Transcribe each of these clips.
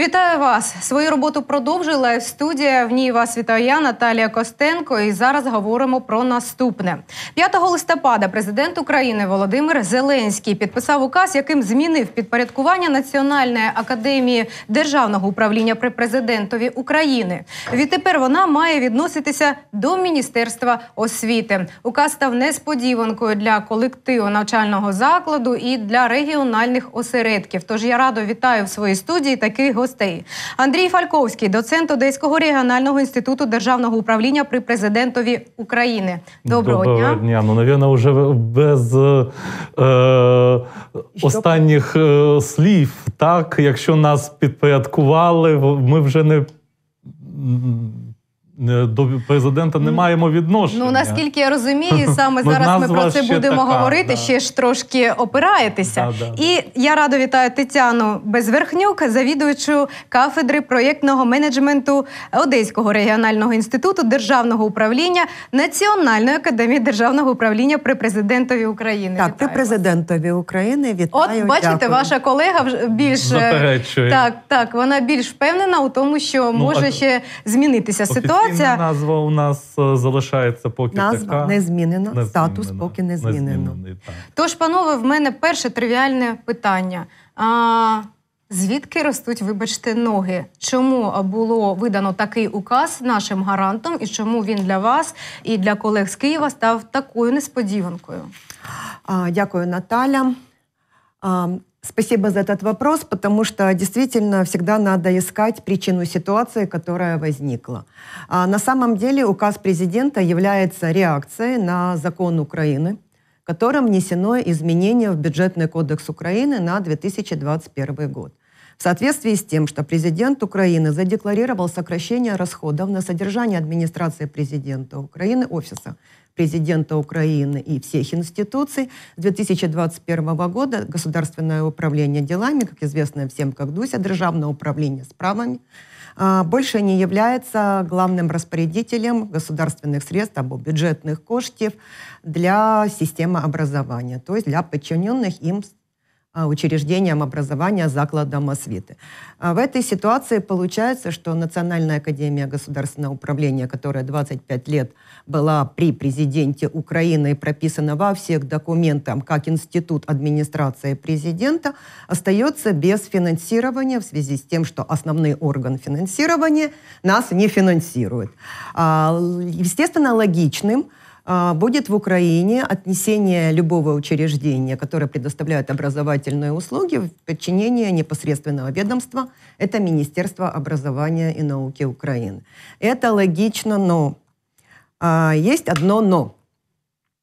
Вітаю вас! Свою роботу продовжує лайв студія. В ній вас вітаю я, Наталія Костенко. І зараз говоримо про наступне. 5 листопада президент України Володимир Зеленський підписав указ, яким змінив підпорядкування Національної академії державного управління при президентові України. Відтепер вона має відноситися до міністерства освіти. Указ став несподіванкою для колективу навчального закладу і для регіональних осередків. Тож я радо вітаю в своїй студії таких гостей гостей. Андрій Фальковський, доцент Одеського регіонального інституту державного управління при президентові України. Доброго, Доброго дня. дня. Ну, навірно, вже без е, е останніх е, слів. Так, якщо нас підпорядкували, ми вже не. Е, до президента не маємо відношення. Ну наскільки я розумію, саме зараз ми про це будемо така, говорити. Да. Ще ж трошки опираєтеся. Да, да. І я радо вітаю Тетяну Безверхнюк, завідувачу кафедри проєктного менеджменту Одеського регіонального інституту державного управління Національної академії державного управління при президентові України. Так, при президентові України вітаю. От бачите, дякую. ваша колега більш е, Заперечує. так, так, вона більш впевнена у тому, що ну, може ще змінитися ситуація. Організація назва у нас е, залишається поки назва така. не змінена, не статус змінена. поки не змінено. Тож, панове, в мене перше тривіальне питання. А, Звідки ростуть, вибачте, ноги? Чому було видано такий указ нашим гарантом, і чому він для вас і для колег з Києва став такою несподіванкою? Дякую, Наталя. Спасибо за этот вопрос, потому что действительно всегда надо искать причину ситуации, которая возникла. А на самом деле указ президента является реакцией на закон Украины, которым внесено изменение в бюджетный кодекс Украины на 2021 год. В соответствии с тем, что президент Украины задекларировал сокращение расходов на содержание администрации президента Украины, офиса президента Украины и всех институций. С 2021 года Государственное управление делами, как известно всем как ДУСЯ, Державное управление справами, а, больше не является главным распорядителем государственных средств або бюджетных коштев для системы образования, то есть для подчиненных им а, учреждениям образования, закладам освіти. А, в этой ситуации получается, что Национальная академия государственного управления, которая 25 лет была при президенте Украины и прописана во всех документах как институт администрации президента, остается без финансирования в связи с тем, что основной орган финансирования нас не финансирует. А, естественно, логичным – а, будет в Украине отнесение любого учреждения, которое предоставляет образовательные услуги, в подчинение непосредственного ведомства. Это Министерство образования и науки Украины. Это логично, но а, есть одно но.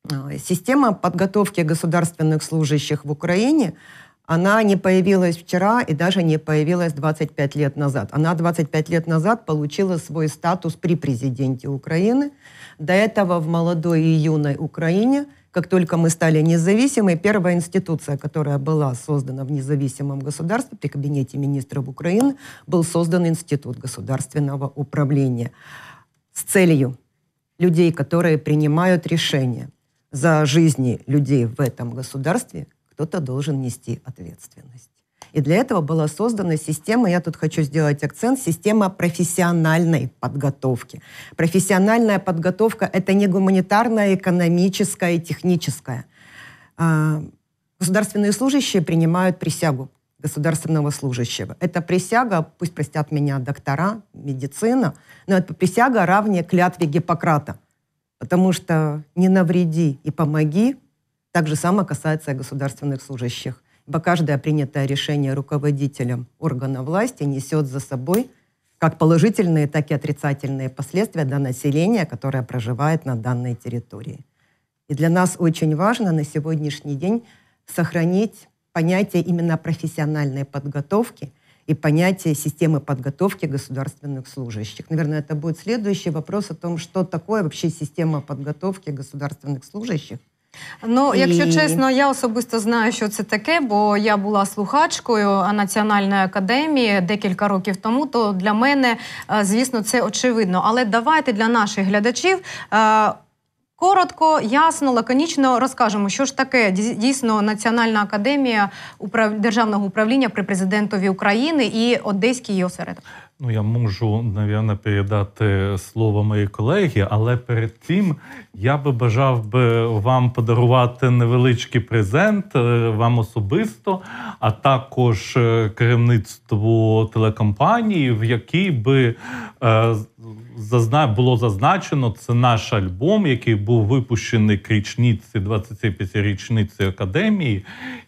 А, система подготовки государственных служащих в Украине – она не появилась вчера и даже не появилась 25 лет назад. Она 25 лет назад получила свой статус при президенте Украины. До этого в молодой и юной Украине, как только мы стали независимой, первая институция, которая была создана в независимом государстве при Кабинете министров Украины, был создан Институт государственного управления с целью людей, которые принимают решения за жизни людей в этом государстве – кто-то должен нести ответственность. И для этого была создана система, я тут хочу сделать акцент, система профессиональной подготовки. Профессиональная подготовка — это не гуманитарная, экономическая и техническая. А, государственные служащие принимают присягу государственного служащего. Это присяга, пусть простят меня доктора, медицина, но это присяга равнее клятве Гиппократа. Потому что не навреди и помоги так же самое касается и государственных служащих, ибо каждое принятое решение руководителем органа власти несет за собой как положительные, так и отрицательные последствия для населения, которое проживает на данной территории. И для нас очень важно на сегодняшний день сохранить понятие именно профессиональной подготовки и понятие системы подготовки государственных служащих. Наверное, это будет следующий вопрос о том, что такое вообще система подготовки государственных служащих – Ну, і... якщо чесно, я особисто знаю, що це таке, бо я була слухачкою Національної академії декілька років тому. То для мене, е, звісно, це очевидно. Але давайте для наших глядачів. Е, коротко, ясно, лаконічно розкажемо, що ж таке дійсно Національна академія державного управління при президентові України і Одеський її осередок. Ну, я можу, мабуть, передати слово моїй колегі, але перед тим я би бажав би вам подарувати невеличкий презент е, вам особисто, а також е, керівництву телекомпанії, в якій би е, було зазначено це наш альбом, який був випущений к річниці 25-річниці академії,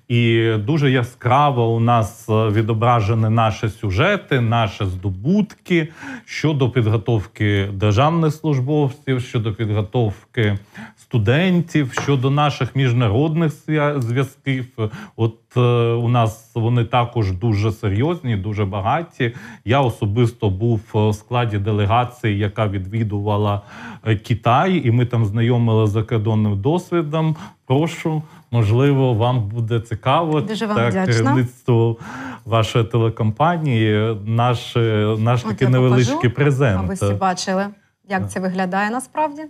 і дуже яскраво у нас е, відображені наші сюжети, наші здобутки щодо підготовки державних службовців, щодо підготовки студентів, щодо наших міжнародних зв'язків. От е, у нас вони також дуже серйозні, дуже багаті. Я особисто був е, в складі делегації, яка відвідувала Китай, і ми там знайомили з закордонним досвідом. Прошу, можливо, вам буде цікаво Дуже вам так, керівництво вашої телекомпанії. Наш е, наш От такий я невеличкий презент. Аби всі бачили, як це виглядає насправді.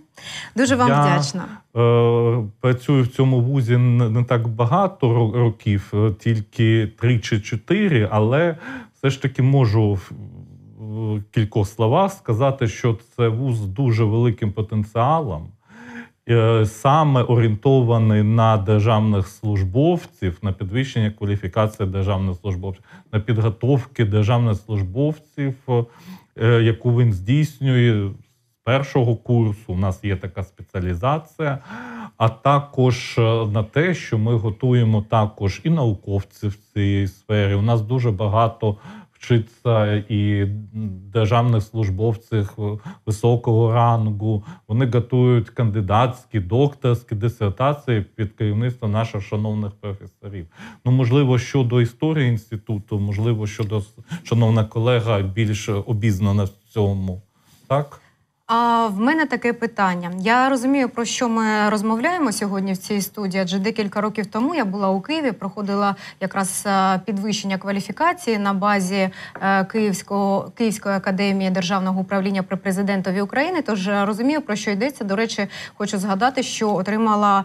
Дуже вам я, вдячна. Е, Працюю в цьому вузі не, не так багато років, е, тільки три чи чотири, але все ж таки можу. В кількох словах сказати, що це вуз з дуже великим потенціалом, Е, саме орієнтований на державних службовців, на підвищення кваліфікації державних службовців, на підготовки державних службовців, е, яку він здійснює. З Першого курсу у нас є така спеціалізація, а також е, на те, що ми готуємо також і науковців в цій сфері. У нас дуже багато вчиться і державних службовців високого рангу. Вони готують кандидатські, докторські дисертації під керівництво наших шановних професорів. Ну можливо, щодо історії інституту, можливо, щодо шановна колега більш обізнана в цьому, так. А в мене таке питання. Я розумію, про що ми розмовляємо сьогодні в цій студії, адже декілька років тому я була у Києві, проходила якраз е, підвищення кваліфікації на базі е, Київського Київської академії державного управління при президентові України. Тож е, розумію, про що йдеться. До речі, хочу згадати, що отримала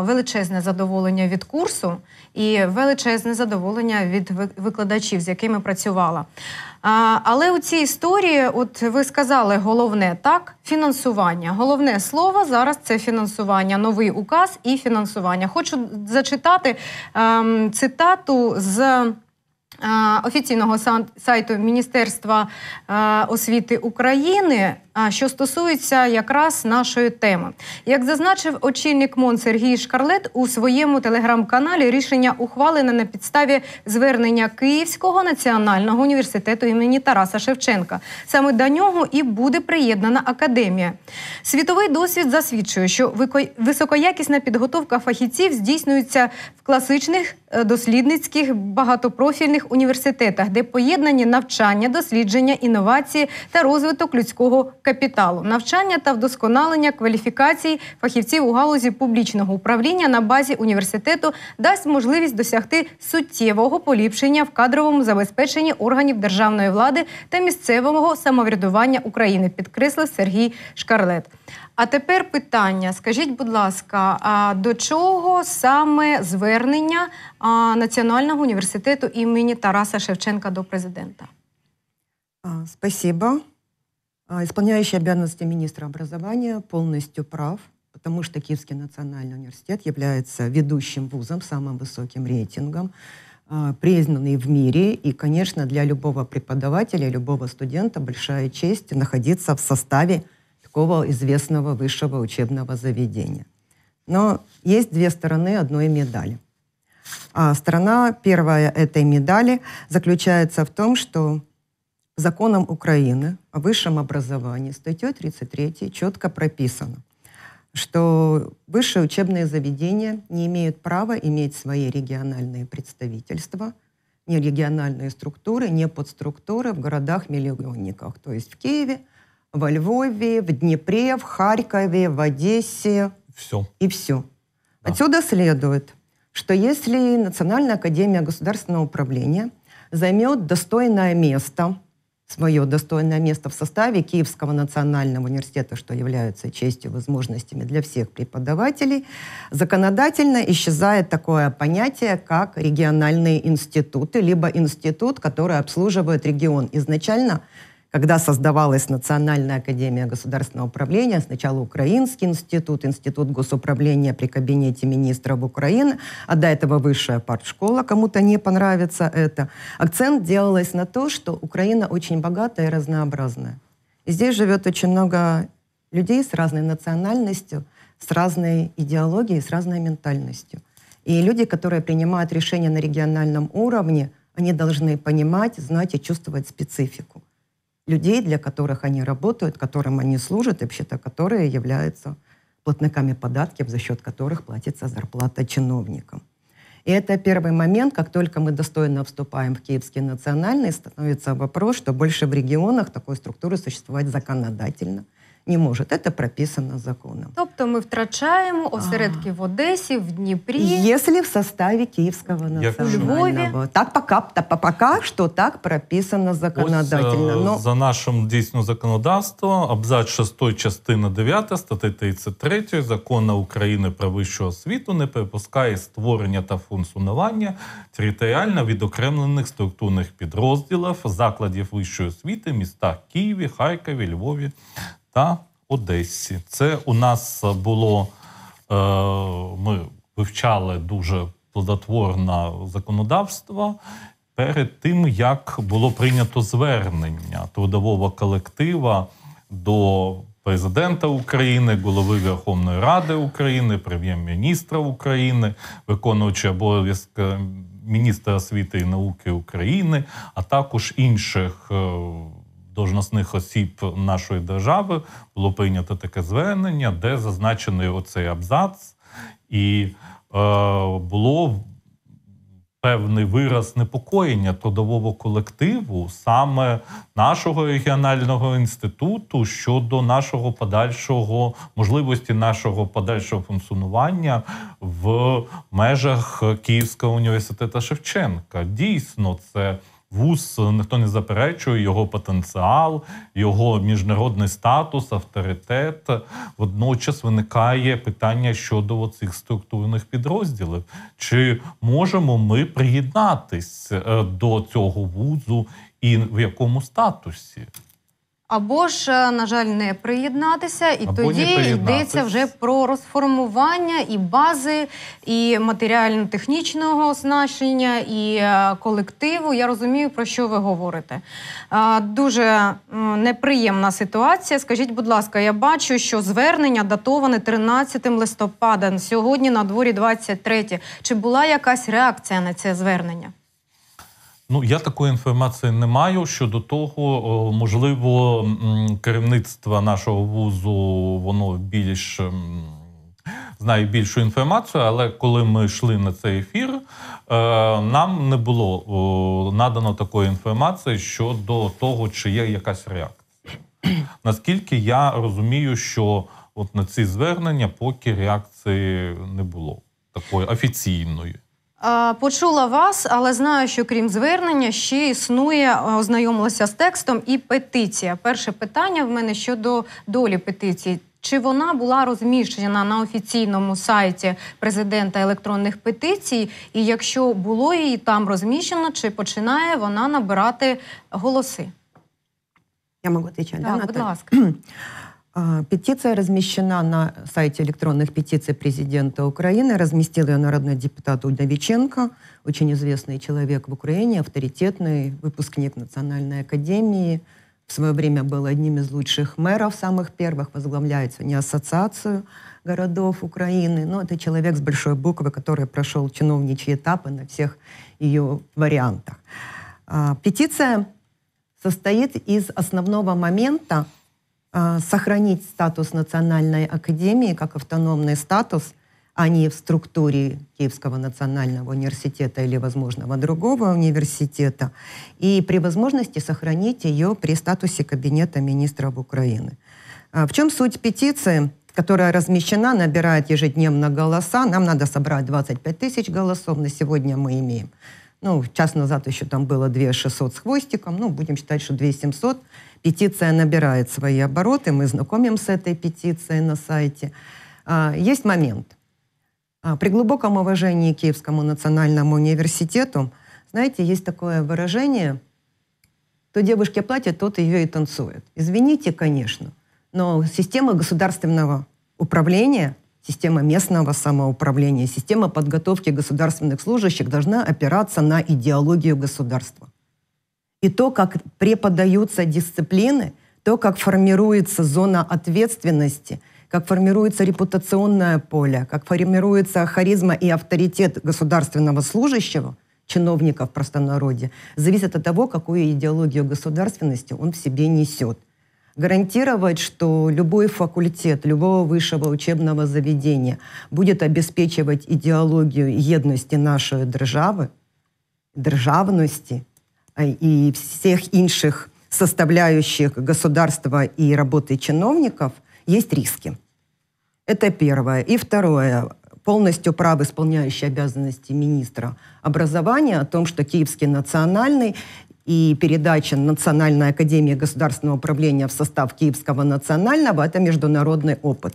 величезне задоволення від курсу і величезне задоволення від викладачів, з якими працювала. А, Але у цій історії, от ви сказали, головне так фінансування. Головне слово зараз це фінансування, новий указ і фінансування. Хочу зачитати ем, цитату з. Е, офіційного сайту Міністерства е, освіти України а що стосується якраз нашої теми, як зазначив очільник МОН Сергій Шкарлет у своєму телеграм-каналі, рішення ухвалене на підставі звернення Київського національного університету імені Тараса Шевченка. Саме до нього і буде приєднана академія. Світовий досвід засвідчує, що високоякісна підготовка фахівців здійснюється в класичних е, дослідницьких багатопрофільних університетах, де поєднані навчання, дослідження, інновації та розвиток людського капіталу, навчання та вдосконалення кваліфікацій фахівців у галузі публічного управління на базі університету дасть можливість досягти суттєвого поліпшення в кадровому забезпеченні органів державної влади та місцевого самоврядування України, підкреслив Сергій Шкарлет. А тепер питання: скажіть, будь ласка, а до чого саме звернення Національного університету імені Тараса Шевченка до президента? Спасибо. А, исполняющий обязанности министра образования полностью прав, потому что Киевский национальный университет является ведущим вузом, самым высоким рейтингом, а, признанный в мире. И, конечно, для любого преподавателя, любого студента большая честь находиться в составе такого известного высшего учебного заведения. Но есть две стороны одной медали. А сторона первая этой медали заключается в том, что законом Украины о высшем образовании, статьей 33, четко прописано, что высшие учебные заведения не имеют права иметь свои региональные представительства, не региональные структуры, не подструктуры в городах-миллионниках, то есть в Киеве, во Львове, в Днепре, в Харькове, в Одессе. Все. И все. Да. Отсюда следует, что если Национальная академия государственного управления займет достойное место – свое достойное место в составе Киевского национального университета, что является честью и возможностями для всех преподавателей, законодательно исчезает такое понятие, как региональные институты, либо институт, который обслуживает регион. Изначально когда создавалась Национальная академия государственного управления, сначала Украинский институт, Институт госуправления при Кабинете министров Украины, а до этого высшая партшкола, кому-то не понравится это. Акцент делалось на то, что Украина очень богатая и разнообразная. И здесь живет очень много людей с разной национальностью, с разной идеологией, с разной ментальностью. И люди, которые принимают решения на региональном уровне, они должны понимать, знать и чувствовать специфику людей, для которых они работают, которым они служат, и вообще-то которые являются платниками податков, за счет которых платится зарплата чиновникам. И это первый момент, как только мы достойно вступаем в Киевский национальный, становится вопрос, что больше в регионах такой структуры существовать законодательно – не может. Это прописано законом. Тобто ми втрачаємо осередки в Одесі, в Дніпрі. Если в составе Киевского национального. Так пока, пока что так прописано законодательно. Ось, е, Но... За нашим дійсно законодавством, абзац 6 частина 9 статті 33 закона України про вищу освіту не припускає створення та функціонування територіально відокремлених структурних підрозділів, закладів вищої освіти в містах Києві, Харкові, Львові та Одесі. Це у нас було е, ми вивчали дуже плодотворне законодавство перед тим, як було прийнято звернення трудового колектива до президента України, голови Верховної Ради України, прем'єр-міністра України, виконуючи обов'язки міністра освіти і науки України, а також інших. Е, должностних осіб нашої держави було прийнято таке звернення, де зазначений оцей абзац, і е, було певний вираз непокоєння трудового колективу, саме нашого регіонального інституту щодо нашого подальшого можливості нашого подальшого функціонування в межах Київського університету Шевченка. Дійсно, це вуз е, ніхто не заперечує його потенціал, його міжнародний статус, авторитет. Водночас виникає питання щодо цих структурних підрозділів: чи можемо ми приєднатись е, до цього вузу і в якому статусі? Або ж, е, на жаль, не приєднатися, і Або тоді йдеться вже про розформування і бази, і матеріально-технічного оснащення, і е, колективу. Я розумію, про що ви говорите. Е, дуже неприємна ситуація. Скажіть, будь ласка, я бачу, що звернення датоване 13 листопада сьогодні на дворі 23. Чи була якась реакція на це звернення? Ну, я такої інформації не маю. Щодо того, можливо, керівництво нашого вузу воно більш знає більшу інформацію, але коли ми йшли на цей ефір, е, нам не було надано такої інформації щодо того, чи є якась реакція. Наскільки я розумію, що от на ці звернення поки реакції не було такої офіційної. Почула вас, але знаю, що крім звернення ще існує, ознайомилася з текстом і петиція. Перше питання в мене щодо долі петиції. Чи вона була розміщена на офіційному сайті президента електронних петицій? І якщо було її там розміщено, чи починає вона набирати голоси? Я можу відповідати, Так, да, будь ласка. Е, А, петиция размещена на сайте электронных петиций президента Украины. Разместил ее народный депутат Удовиченко, очень известный человек в Украине, авторитетный выпускник Национальной академии. В свое время был одним из лучших мэров, самых первых, возглавляет не ассоциацию городов Украины. Но ну, это человек с большой буквы, который прошел чиновничьи этапы на всех ее вариантах. А, петиция состоит из основного момента, а, сохранить статус Национальной академии как автономный статус, а не в структуре Киевского национального университета или, возможного другого университета, и при возможности сохранить ее при статусе Кабинета министров Украины. А, в чем суть петиции, которая размещена, набирает ежедневно голоса? Нам надо собрать 25 тысяч голосов, на сегодня мы имеем ну, час назад еще там было 2600 с хвостиком, ну, будем считать, что 2700. Петиция набирает свои обороты, мы знакомим с этой петицией на сайте. А, есть момент. А, при глубоком уважении к Киевскому национальному университету, знаете, есть такое выражение, то девушке платят, тот ее и танцует. Извините, конечно, но система государственного управления система местного самоуправления, система подготовки государственных служащих должна опираться на идеологию государства. И то, как преподаются дисциплины, то, как формируется зона ответственности, как формируется репутационное поле, как формируется харизма и авторитет государственного служащего, чиновника в простонародье, зависит от того, какую идеологию государственности он в себе несет гарантировать, что любой факультет, любого высшего учебного заведения будет обеспечивать идеологию едности нашей державы, державности а, и всех інших составляющих государства и работы чиновников, есть риски. Это первое. И второе полностью прав исполняющий обязанности министра образования о том, что Киевский национальный и передача Национальной академии государственного управления в состав Киевского национального – это международный опыт.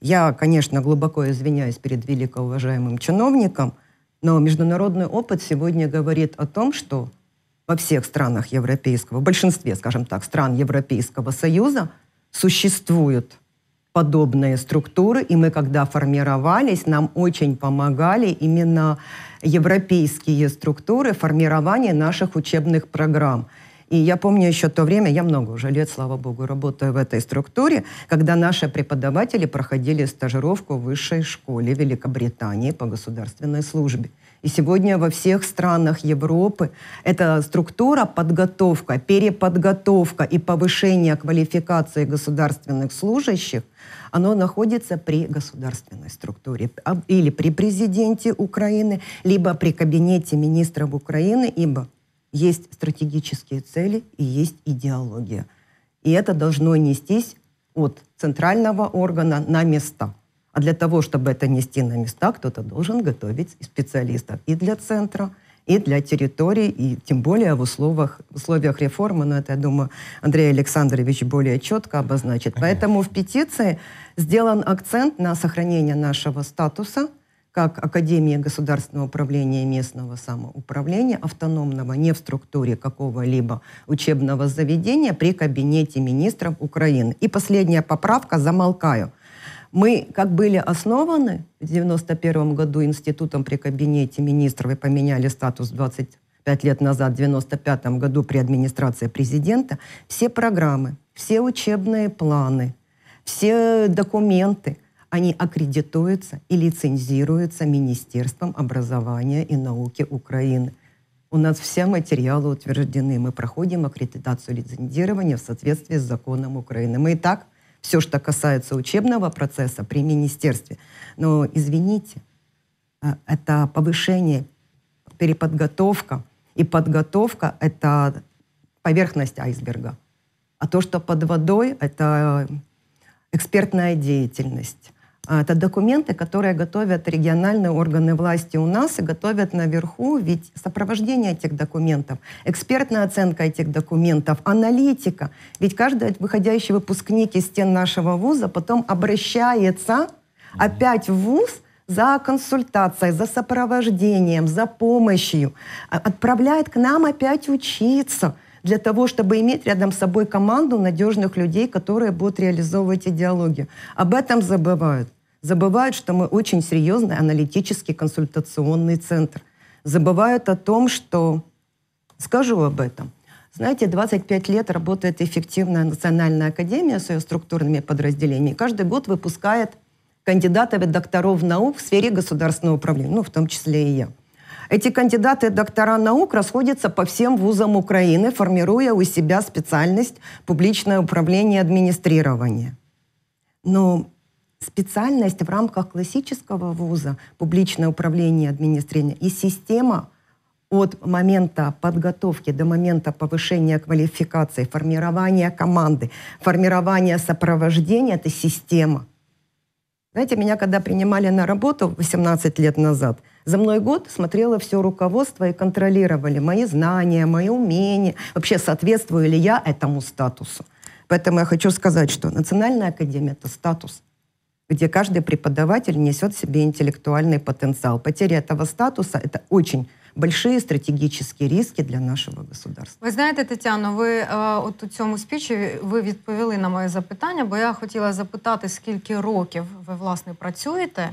Я, конечно, глубоко извиняюсь перед великоуважаемым чиновником, но международный опыт сегодня говорит о том, что во всех странах Европейского, в большинстве, скажем так, стран Европейского Союза существуют подобные структуры, и мы, когда формировались, нам очень помогали именно европейские структуры формирования наших учебных программ. И я помню еще то время, я много уже лет, слава богу, работаю в этой структуре, когда наши преподаватели проходили стажировку в высшей школе Великобритании по государственной службе. И сегодня во всех странах Европы эта структура подготовка, переподготовка и повышение квалификации государственных служащих, оно находится при государственной структуре или при президенте Украины, либо при кабинете министров Украины, ибо есть стратегические цели и есть идеология. И это должно нестись от центрального органа на места. А для того, чтобы это нести на места, кто-то должен готовить специалистов и для центра, и для территории, и тем более в условиях, условиях реформы. Но это, я думаю, Андрей Александрович более четко обозначит. Конечно. Поэтому в петиции сделан акцент на сохранение нашего статуса как Академии государственного управления и местного самоуправления, автономного, не в структуре какого-либо учебного заведения при Кабинете министров Украины. И последняя поправка, замолкаю – мы как были основаны в 91 году институтом при кабинете министров и поменяли статус 25 лет назад, в 95 году при администрации президента, все программы, все учебные планы, все документы, они аккредитуются и лицензируются Министерством образования и науки Украины. У нас все материалы утверждены. Мы проходим аккредитацию лицензирования в соответствии с законом Украины. Мы и так все, что касается учебного процесса при министерстве. Но извините, а, это повышение, переподготовка. И подготовка — это поверхность айсберга. А то, что под водой, это экспертная деятельность. А, это документы, которые готовят региональные органы власти у нас и готовят наверху, ведь сопровождение этих документов, экспертная оценка этих документов, аналитика. Ведь каждый выходящий выпускник из стен нашего вуза потом обращается опять в вуз за консультацией, за сопровождением, за помощью, а, отправляет к нам опять учиться – для того, чтобы иметь рядом с собой команду надежных людей, которые будут реализовывать идеологию. Об этом забывают. Забывают, что мы очень серьезный аналитический консультационный центр. Забывают о том, что... Скажу об этом. Знаете, 25 лет работает эффективная Национальная академия с ее структурными подразделениями. Каждый год выпускает кандидатов и докторов наук в сфере государственного управления, ну, в том числе и я. Эти кандидаты доктора наук расходятся по всем вузам Украины, формируя у себя специальность «Публичное управление администрирование. Но специальность в рамках классического вуза «Публичное управление администрирование – и система от момента подготовки до момента повышения квалификации, формирования команды, формирования сопровождения — это система. Знаете, меня когда принимали на работу 18 лет назад — за мной год смотрело все руководство и контролировали мои знания, мои умения, вообще соответствую ли я этому статусу. Поэтому я хочу сказать, что Национальная академия — это статус, где каждый преподаватель несет в себе интеллектуальный потенциал. Потеря этого статуса — это очень большие стратегічні риски для нашого государства. Ви знаєте, Тетяно, ви е, от у цьому спічі ви відповіли на моє запитання, бо я хотіла запитати, скільки років ви власне працюєте е,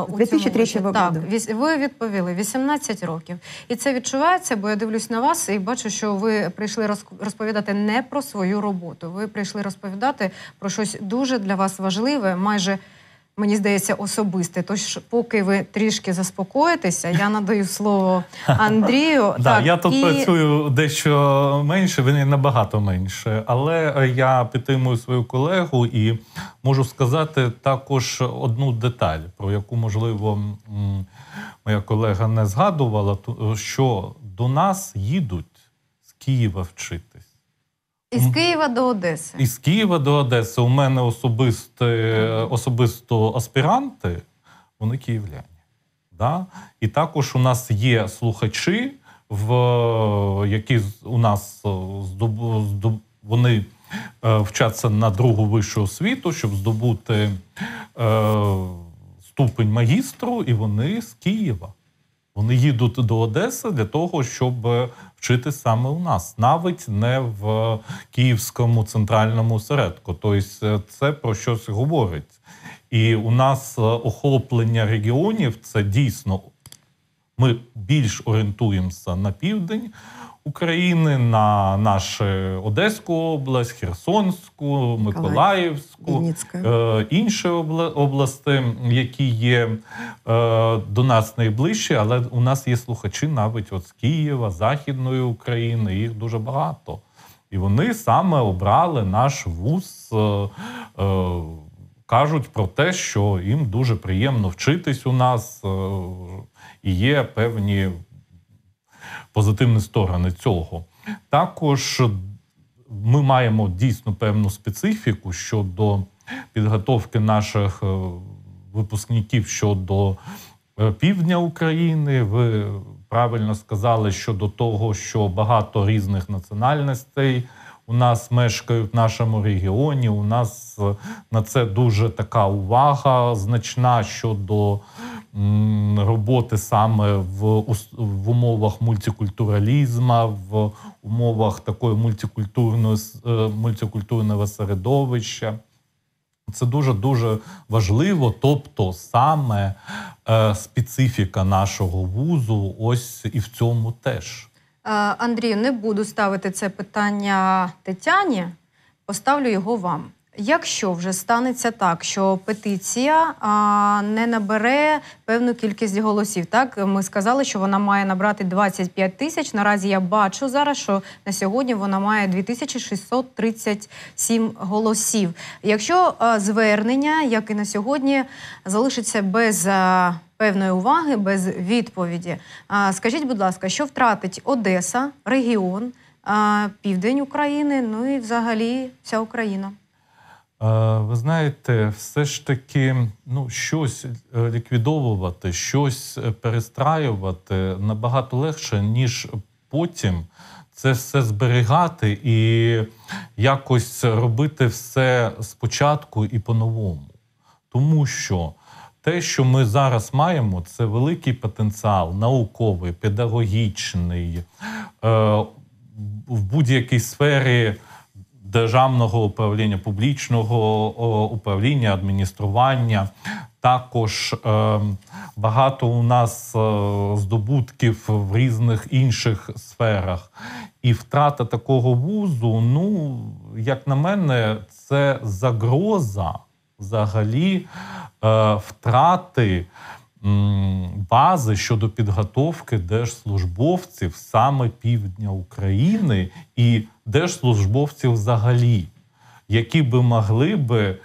у 2003 цьому Так, ви відповіли 18 років, і це відчувається, бо я дивлюсь на вас і бачу, що ви прийшли розповідати не про свою роботу. Ви прийшли розповідати про щось дуже для вас важливе, майже мені здається, особисте. Тож, поки ви трішки заспокоїтеся, я надаю слово Андрію. Так, я тут працюю дещо менше, він набагато менше, але е, я підтримую свою колегу і можу сказати також одну деталь, про яку можливо моя колега не згадувала, що до нас їдуть з Києва вчитись. Із Києва до Одеси. Із Києва до Одеси. У мене особисто, особисто аспіранти, вони київляні. Да? І також у нас є слухачі, в, які у нас здобу, е, здобу, вони е, вчаться на другу вищу освіту, щоб здобути е, ступень магістру, і вони з Києва. Вони їдуть до Одеси для того, щоб вчити саме у нас, навіть не в київському центральному осередку. Тобто е, це про щось говорить. І у нас е, охоплення регіонів це дійсно ми більш орієнтуємося на південь. України на нашу Одеську область, Херсонську, Миколаївську, е, інші області, які є е, до нас найближчі, але у нас є слухачі навіть от з Києва, Західної України. Їх дуже багато. І вони саме обрали наш вуз. Е, е, Кажуть про те, що їм дуже приємно вчитись у нас, е, і є певні позитивні сторони цього. Також ми маємо дійсно певну специфіку щодо підготовки наших е, випускників щодо е, півдня України. Ви правильно сказали щодо того, що багато різних національностей у нас мешкають в нашому регіоні. У нас е, на це дуже така увага значна щодо роботи саме в в умовах мультикультуралізму, в умовах такої мультикультурної е, мультикультурного середовища. Це дуже дуже важливо, тобто саме е, специфіка нашого вузу, ось і в цьому теж. Андрію, не буду ставити це питання Тетяні, поставлю його вам. Якщо вже станеться так, що петиція а, не набере певну кількість голосів, так ми сказали, що вона має набрати 25 тисяч. Наразі я бачу зараз, що на сьогодні вона має 2637 голосів. Якщо а, звернення, як і на сьогодні, залишиться без а, певної уваги, без відповіді, а, скажіть, будь ласка, що втратить Одеса, регіон, а, південь України, ну і взагалі вся Україна? Ви знаєте, все ж таки, ну щось е, ліквідовувати, щось е, перестраювати набагато легше, ніж потім це все зберігати і якось робити все спочатку і по-новому. Тому що те, що ми зараз маємо, це великий потенціал, науковий, педагогічний е, в будь-якій сфері державного управління, публічного управління, адміністрування. Також е, багато у нас е, здобутків в різних інших сферах. І втрата такого вузу, ну, як на мене, це загроза взагалі е, втрати бази щодо підготовки держслужбовців саме півдня України і держслужбовців взагалі, які би могли би е,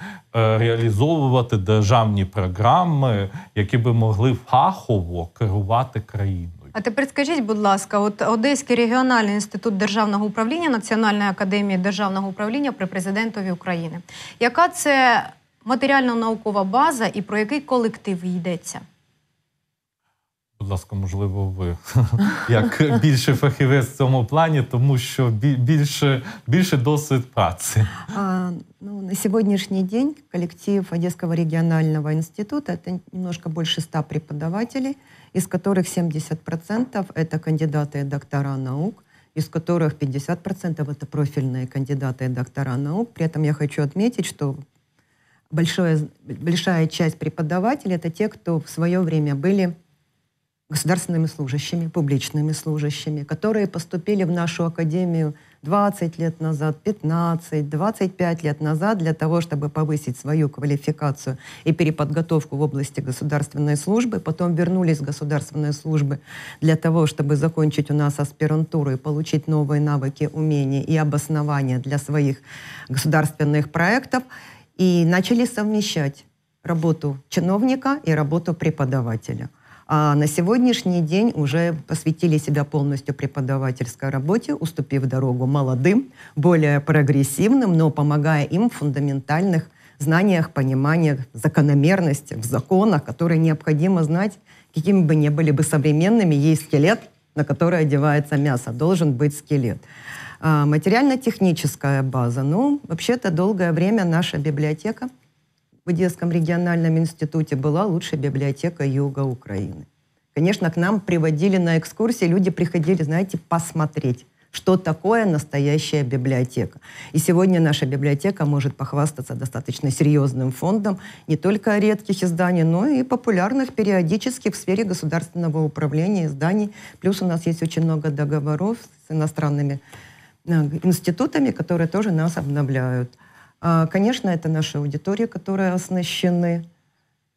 реалізовувати державні програми, які би могли фахово керувати країною. А тепер скажіть, будь ласка, от Одеський регіональний інститут державного управління Національної академії державного управління при президентові України, яка це матеріально-наукова база і про який колектив йдеться? Будь ласка, можливо, ви як більше фахівець в цьому плані, тому що більше більше досвід праці. А, ну, на сьогоднішній день коллектив Одесского регионального института это немножко больше 100 преподавателей, из которых 70% это кандидаты и доктора наук, из которых 50% это профильные кандидаты и доктора наук. При этом я хочу отметить, что большое, большая часть преподавателей это те, кто в свое время были государственными служащими, публичными служащими, которые поступили в нашу академию 20 лет назад, 15, 25 лет назад для того, чтобы повысить свою квалификацию и переподготовку в области государственной службы, потом вернулись в государственные службы для того, чтобы закончить у нас аспирантуру и получить новые навыки, умения и обоснования для своих государственных проектов, и начали совмещать работу чиновника и работу преподавателя – а на сегодняшний день уже посвятили себя полностью преподавательской работе, уступив дорогу молодым, более прогрессивным, но помогая им в фундаментальных знаниях, пониманиях, закономерностях, законах, которые необходимо знать, какими бы ни были бы современными, есть скелет, на который одевается мясо, должен быть скелет. А материально-техническая база. Ну, вообще-то долгое время наша библиотека — в Одесском региональном институте была лучшая библиотека Юга Украины. Конечно, к нам приводили на экскурсии, люди приходили, знаете, посмотреть, что такое настоящая библиотека. И сегодня наша библиотека может похвастаться достаточно серьезным фондом не только редких изданий, но и популярных периодически в сфере государственного управления изданий. Плюс у нас есть очень много договоров с иностранными э, институтами, которые тоже нас обновляют. Конечно, это наша аудитории, которые оснащены.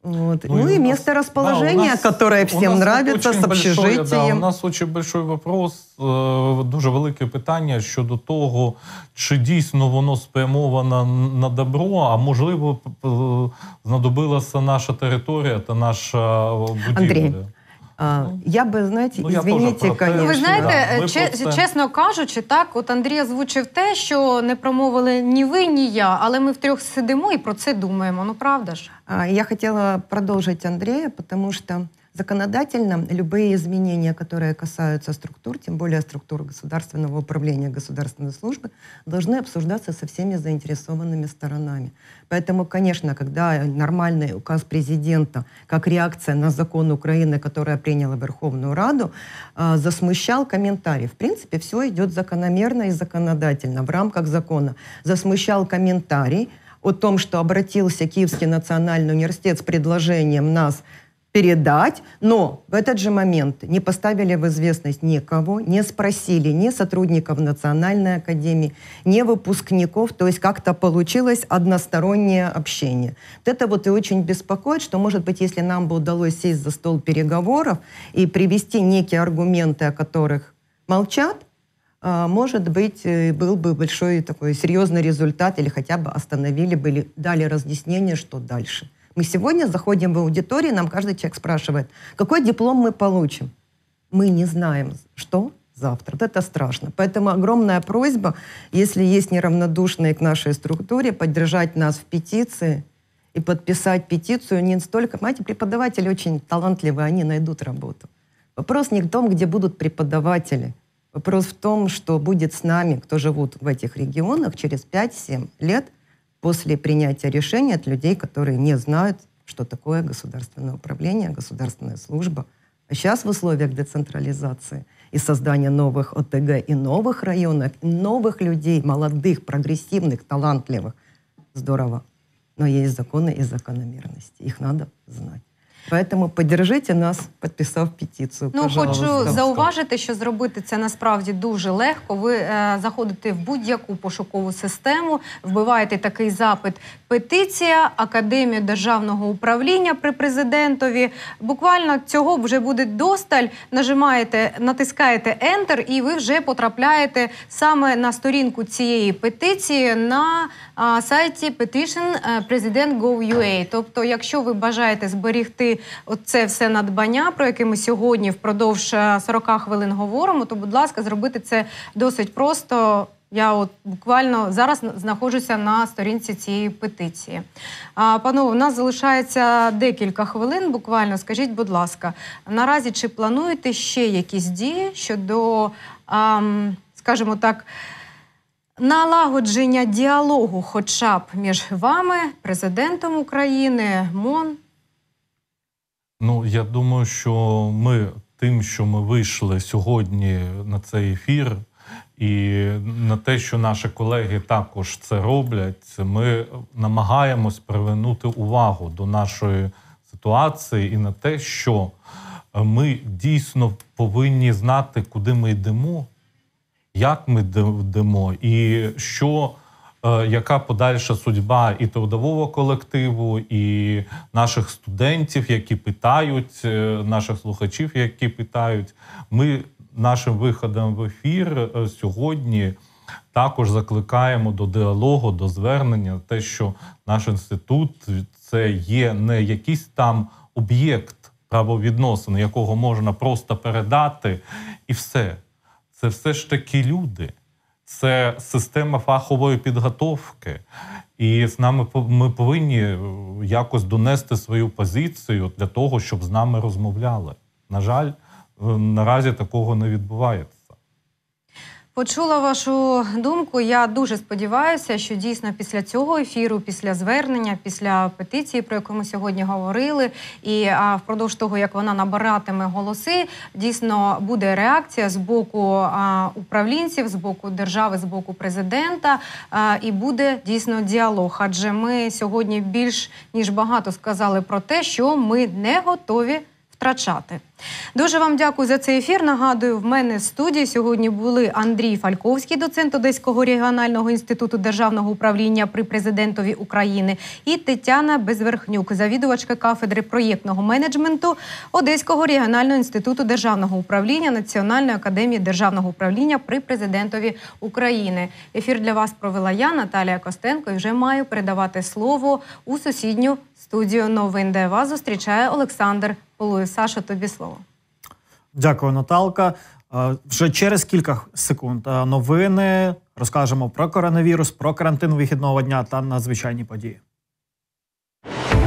Вот. Ну, ну и, и нас, расположения, да, нас, которое всім нравится, з общежитием. Большой, да, у нас дуже большой вопрос, э, дуже велике питання щодо того, чи дійсно воно спрямовано на добро, а можливо, знадобилася наша територія та наша е, будівля. Андрій, Ну. Я би знаєте, ну, извините, конечно. Ну, ви знаєте, да. че, чесно кажучи, так от Андрій озвучив те, що не промовили ні ви, ні я, але ми втрьох сидимо і про це думаємо. Ну правда ж? Я хотіла продовжити Андрія, тому що Законодательно любые изменения, которые касаются структур, тем более структур государственного управления государственной службы, должны обсуждаться со всеми заинтересованными сторонами. Поэтому, конечно, когда нормальный указ президента, как реакция на закон Украины, который приняла Верховную Раду, а, засмущал комментарий. В принципе, все идет закономерно и законодательно в рамках закона. Засмущал комментарий о том, что обратился Киевский национальный университет с предложением нас передать, но в этот же момент не поставили в известность никого, не спросили ни сотрудников Национальной академии, ни выпускников, то есть как-то получилось одностороннее общение. Вот это вот и очень беспокоит, что, может быть, если нам бы удалось сесть за стол переговоров и привести некие аргументы, о которых молчат, а, может быть, э, был бы большой такой серьезный результат или хотя бы остановили бы, дали разъяснение, что дальше. Мы сегодня заходим в аудиторию, нам каждый человек спрашивает, какой диплом мы получим. Мы не знаем, что завтра. Вот это страшно. Поэтому огромная просьба, если есть неравнодушные к нашей структуре, поддержать нас в петиции и подписать петицию не столько... Понимаете, преподаватели очень талантливые, они найдут работу. Вопрос не в том, где будут преподаватели. Вопрос в том, что будет с нами, кто живут в этих регионах через 5-7 лет, после принятия решений от людей, которые не знают, что такое государственное управление, государственная служба. А сейчас в условиях децентрализации и создания новых ОТГ и новых районов, и новых людей, молодых, прогрессивных, талантливых, здорово. Но есть законы и закономерности. Их надо знать. Поэтому поддержите нас, підписав петицію. Ну хочу зауважити, що зробити це насправді дуже легко. Ви е, заходите в будь-яку пошукову систему, вбиваєте такий запит. Петиція Академія державного управління при президентові. Буквально цього вже буде досталь. Нажимаєте, натискаєте Enter, і ви вже потрапляєте саме на сторінку цієї петиції на а, сайті Petition е, President.gov.ua. Тобто, якщо ви бажаєте зберігти. Оце все надбання, про яке ми сьогодні впродовж 40 е, хвилин говоримо, то, будь ласка, зробити це досить просто. Я от буквально зараз знаходжуся на сторінці цієї петиції. А, Панове, у нас залишається декілька хвилин. Буквально скажіть, будь ласка, наразі чи плануєте ще якісь дії щодо, а, скажімо так, налагодження діалогу, хоча б між вами, президентом України, МОН Ну я думаю, що ми тим, що ми вийшли сьогодні на цей ефір, і на те, що наші колеги також це роблять, ми намагаємось привернути увагу до нашої ситуації і на те, що е, ми дійсно повинні знати, куди ми йдемо, як ми йдемо, і що. Е, яка подальша судьба і трудового колективу, і наших студентів, які питають, е, наших слухачів, які питають. Ми нашим виходом в ефір е, сьогодні також закликаємо до діалогу, до звернення, те, що наш інститут це є не якийсь там об'єкт правовідносин, якого можна просто передати, і все. Це все ж таки люди це система фахової підготовки. І з нами ми повинні е, якось донести свою позицію для того, щоб з нами розмовляли. На жаль, е, наразі такого не відбувається. Почула вашу думку. Я дуже сподіваюся, що дійсно після цього ефіру, після звернення, після петиції, про яку ми сьогодні говорили, і а, впродовж того, як вона набиратиме голоси, дійсно буде реакція з боку а, управлінців, з боку держави, з боку президента, а, і буде дійсно діалог. Адже ми сьогодні більш ніж багато сказали про те, що ми не готові втрачати. Дуже вам дякую за цей ефір. Нагадую, в мене в студії сьогодні були Андрій Фальковський, доцент Одеського регіонального інституту державного управління при президентові України, і Тетяна Безверхнюк, завідувачка кафедри проєктного менеджменту Одеського регіонального інституту державного управління Національної академії державного управління при президентові України. Ефір для вас провела я, Наталія Костенко, і вже маю передавати слово у сусідню студію новин, де вас зустрічає Олександр. Олою. Саша, тобі слово. Дякую, Наталка. Е, вже через кілька секунд е, новини розкажемо про коронавірус, про карантин вихідного дня та надзвичайні події.